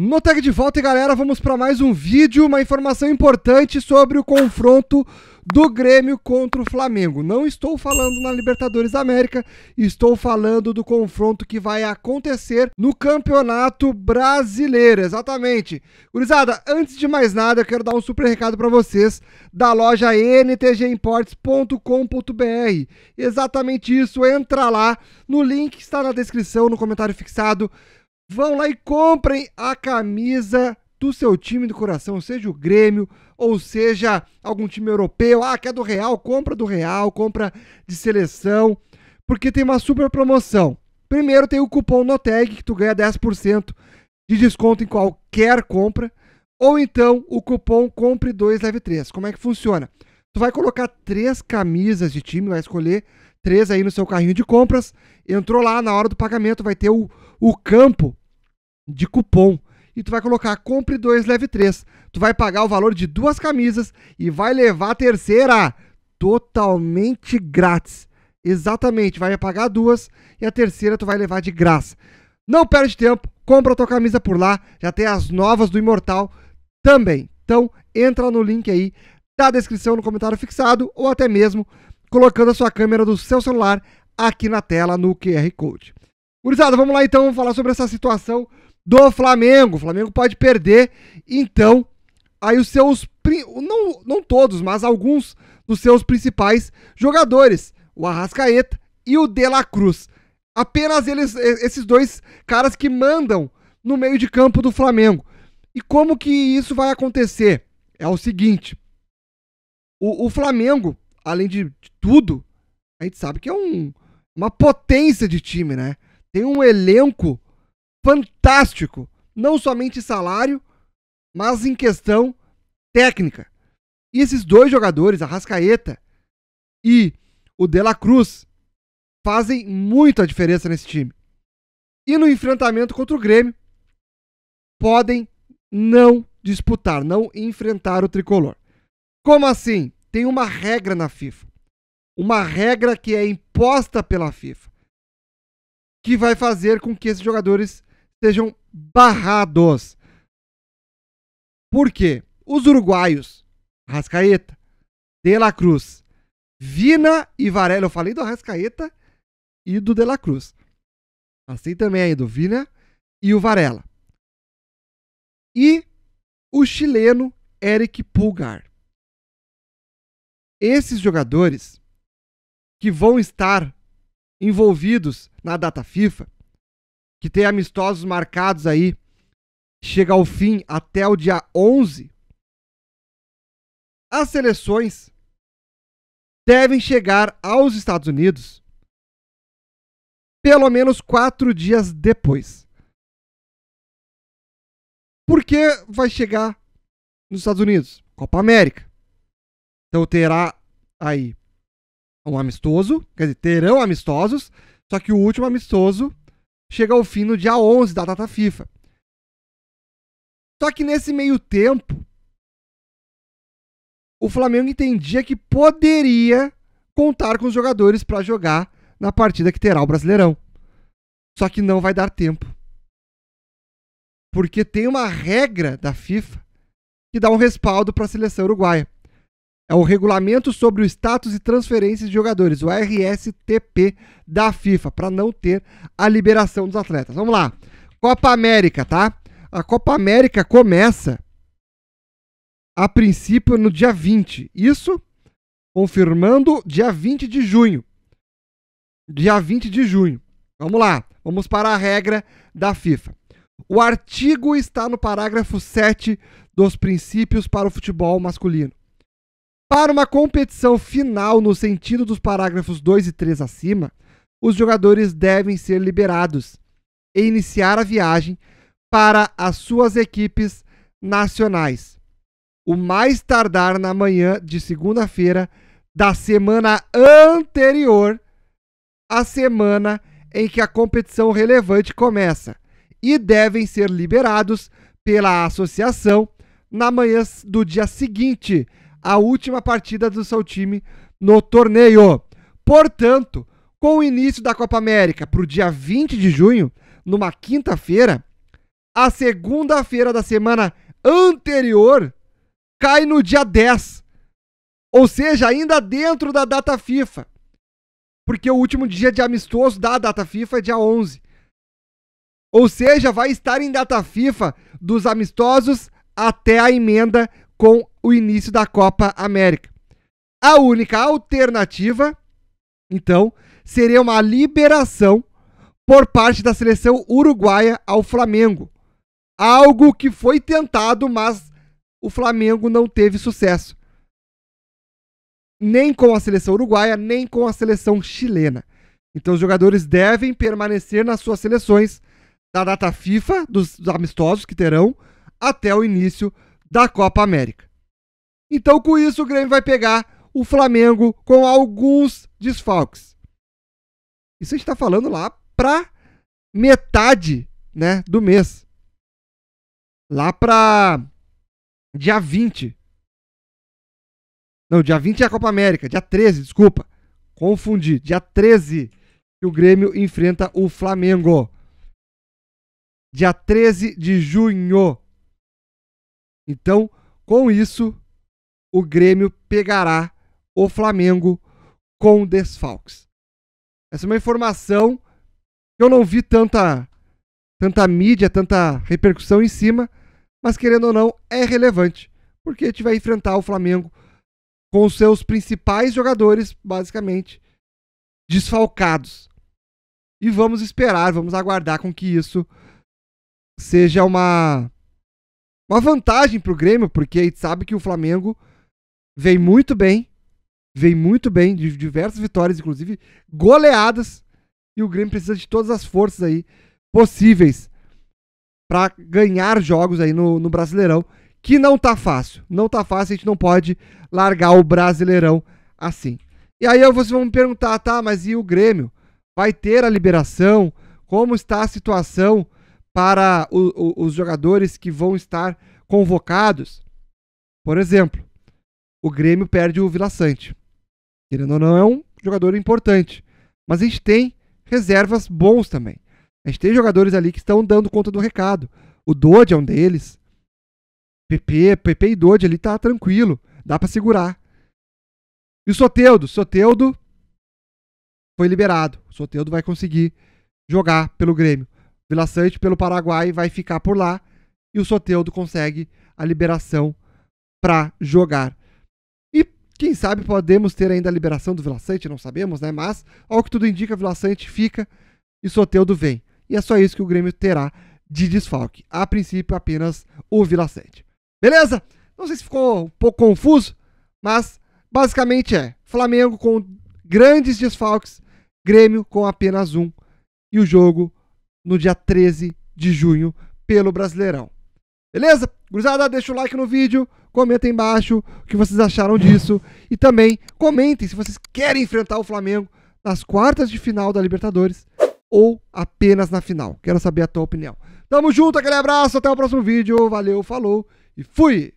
No Tag de Volta, galera, vamos para mais um vídeo, uma informação importante sobre o confronto do Grêmio contra o Flamengo. Não estou falando na Libertadores da América, estou falando do confronto que vai acontecer no Campeonato Brasileiro, exatamente. Gurizada, antes de mais nada, eu quero dar um super recado para vocês da loja ntgimports.com.br. Exatamente isso, entra lá no link que está na descrição, no comentário fixado Vão lá e comprem a camisa do seu time do coração, seja o Grêmio, ou seja algum time europeu. Ah, quer do Real? Compra do Real, compra de seleção, porque tem uma super promoção. Primeiro tem o cupom NOTEG, que tu ganha 10% de desconto em qualquer compra, ou então o cupom compre 2 leve 3. Como é que funciona? Tu vai colocar três camisas de time, vai escolher três aí no seu carrinho de compras. Entrou lá na hora do pagamento, vai ter o, o campo de cupom e tu vai colocar compre 2 leve 3. Tu vai pagar o valor de duas camisas e vai levar a terceira totalmente grátis. Exatamente, vai pagar duas e a terceira tu vai levar de graça. Não perde tempo, compra tua camisa por lá, já tem as novas do Imortal também. Então, entra no link aí da descrição no comentário fixado ou até mesmo colocando a sua câmera do seu celular aqui na tela no QR Code. Gurizada, vamos lá então vamos falar sobre essa situação do Flamengo. O Flamengo pode perder, então aí os seus não, não todos, mas alguns dos seus principais jogadores, o Arrascaeta e o De La Cruz. Apenas eles, esses dois caras que mandam no meio de campo do Flamengo. E como que isso vai acontecer? É o seguinte: o, o Flamengo, além de, de tudo, a gente sabe que é um, uma potência de time, né? Tem um elenco fantástico, não somente salário, mas em questão técnica. E esses dois jogadores, a Rascaeta e o De La Cruz, fazem muita diferença nesse time. E no enfrentamento contra o Grêmio, podem não disputar, não enfrentar o tricolor. Como assim? Tem uma regra na FIFA. Uma regra que é imposta pela FIFA, que vai fazer com que esses jogadores sejam barrados. Por quê? Os uruguaios, Rascaeta, De La Cruz, Vina e Varela. Eu falei do Rascaeta e do De La Cruz. Assim também aí do Vina e o Varela. E o chileno Eric Pulgar. Esses jogadores que vão estar envolvidos na data FIFA que tem amistosos marcados aí, chega ao fim até o dia 11, as seleções devem chegar aos Estados Unidos pelo menos quatro dias depois. Por que vai chegar nos Estados Unidos? Copa América. Então terá aí um amistoso, quer dizer, terão amistosos, só que o último amistoso chega ao fim no dia 11 da data FIFA. Só que nesse meio tempo, o Flamengo entendia que poderia contar com os jogadores para jogar na partida que terá o Brasileirão. Só que não vai dar tempo. Porque tem uma regra da FIFA que dá um respaldo para a seleção uruguaia. É o regulamento sobre o status e transferências de jogadores, o RSTP da FIFA, para não ter a liberação dos atletas. Vamos lá. Copa América, tá? A Copa América começa a princípio no dia 20. Isso confirmando dia 20 de junho. Dia 20 de junho. Vamos lá. Vamos para a regra da FIFA. O artigo está no parágrafo 7 dos princípios para o futebol masculino. Para uma competição final no sentido dos parágrafos 2 e 3 acima, os jogadores devem ser liberados e iniciar a viagem para as suas equipes nacionais. O mais tardar na manhã de segunda-feira da semana anterior à semana em que a competição relevante começa e devem ser liberados pela associação na manhã do dia seguinte a última partida do seu time no torneio. Portanto, com o início da Copa América para o dia 20 de junho, numa quinta-feira, a segunda-feira da semana anterior cai no dia 10. Ou seja, ainda dentro da data FIFA. Porque o último dia de amistoso da data FIFA é dia 11. Ou seja, vai estar em data FIFA dos amistosos até a emenda com o início da Copa América. A única alternativa, então, seria uma liberação por parte da seleção uruguaia ao Flamengo. Algo que foi tentado, mas o Flamengo não teve sucesso. Nem com a seleção uruguaia, nem com a seleção chilena. Então os jogadores devem permanecer nas suas seleções da data FIFA, dos, amistosos que terão, até o início da Copa América. Então, com isso, o Grêmio vai pegar o Flamengo com alguns desfalques. Isso a gente está falando lá para metade né, do mês. Lá para dia 20. Não, dia 20 é a Copa América. Dia 13, desculpa. Confundi. Dia 13 que o Grêmio enfrenta o Flamengo. Dia 13 de junho. Então, com isso, o Grêmio pegará o Flamengo com desfalques. Essa é uma informação que eu não vi tanta, tanta mídia, tanta repercussão em cima, mas querendo ou não, é relevante, porque a gente vai enfrentar o Flamengo com seus principais jogadores, basicamente, desfalcados. E vamos esperar, vamos aguardar com que isso seja uma, uma vantagem para o Grêmio, porque a gente sabe que o Flamengo vem muito bem, vem muito bem, de diversas vitórias, inclusive goleadas, e o Grêmio precisa de todas as forças aí possíveis para ganhar jogos aí no, no Brasileirão, que não tá fácil, não tá fácil, a gente não pode largar o Brasileirão assim. E aí vocês vão me perguntar, tá, mas e o Grêmio? Vai ter a liberação? Como está a situação para o, o, os jogadores que vão estar convocados? Por exemplo, o Grêmio perde o Vila Sante. Querendo ou não, é um jogador importante. Mas a gente tem reservas bons também. A gente tem jogadores ali que estão dando conta do recado. O Dodge é um deles. PP, PP e Dodge ali tá tranquilo. Dá para segurar. E o Soteudo? Soteudo foi liberado. O Soteudo vai conseguir jogar pelo Grêmio. Vila Sante pelo Paraguai vai ficar por lá. E o Soteudo consegue a liberação para jogar quem sabe podemos ter ainda a liberação do Vila não sabemos, né? Mas, ao que tudo indica, Vila Sante fica e Soteudo vem. E é só isso que o Grêmio terá de desfalque. A princípio, apenas o Vila Beleza? Não sei se ficou um pouco confuso, mas basicamente é Flamengo com grandes desfalques, Grêmio com apenas um, e o jogo no dia 13 de junho pelo Brasileirão. Beleza? Cruzada, deixa o like no vídeo, comenta aí embaixo o que vocês acharam disso e também comentem se vocês querem enfrentar o Flamengo nas quartas de final da Libertadores ou apenas na final. Quero saber a tua opinião. Tamo junto, aquele abraço, até o próximo vídeo. Valeu, falou e fui!